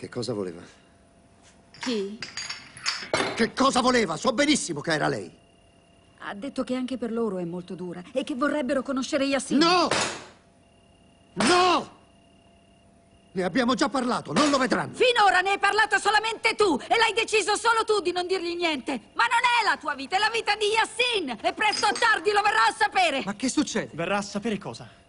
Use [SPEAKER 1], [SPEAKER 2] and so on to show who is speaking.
[SPEAKER 1] Che cosa voleva?
[SPEAKER 2] Chi?
[SPEAKER 3] Che cosa voleva? So benissimo
[SPEAKER 1] che
[SPEAKER 4] era lei.
[SPEAKER 2] Ha detto che anche per loro è molto dura e che vorrebbero conoscere Yassin. No!
[SPEAKER 4] No! Ne abbiamo già parlato, non lo vedranno.
[SPEAKER 5] Finora ne hai parlato solamente tu e l'hai deciso solo tu di non dirgli niente. Ma non è la tua vita, è la vita di Yassin e presto o tardi lo verrà a sapere. Ma
[SPEAKER 6] che succede? Verrà a sapere cosa?